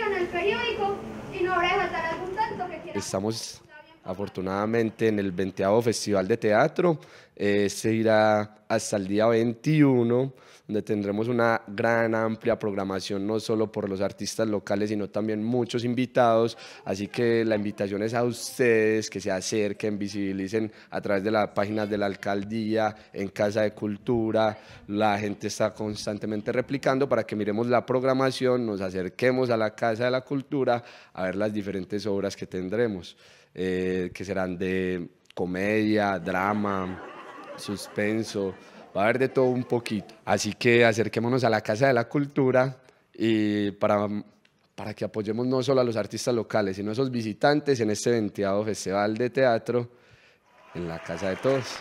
en el periódico y no habrá faltar algún tanto que quiera. Estamos afortunadamente en el 20 Festival de Teatro. Eh, se irá hasta el día 21, donde tendremos una gran amplia programación, no solo por los artistas locales, sino también muchos invitados. Así que la invitación es a ustedes que se acerquen, visibilicen a través de las páginas de la alcaldía, en Casa de Cultura. La gente está constantemente replicando para que miremos la programación, nos acerquemos a la Casa de la Cultura a ver las diferentes obras que tendremos, eh, que serán de comedia, drama suspenso, va a haber de todo un poquito. Así que acerquémonos a la Casa de la Cultura y para, que apoyemos no solo a los artistas locales, sino a esos visitantes en este 20 festival de teatro en la Casa de Todos.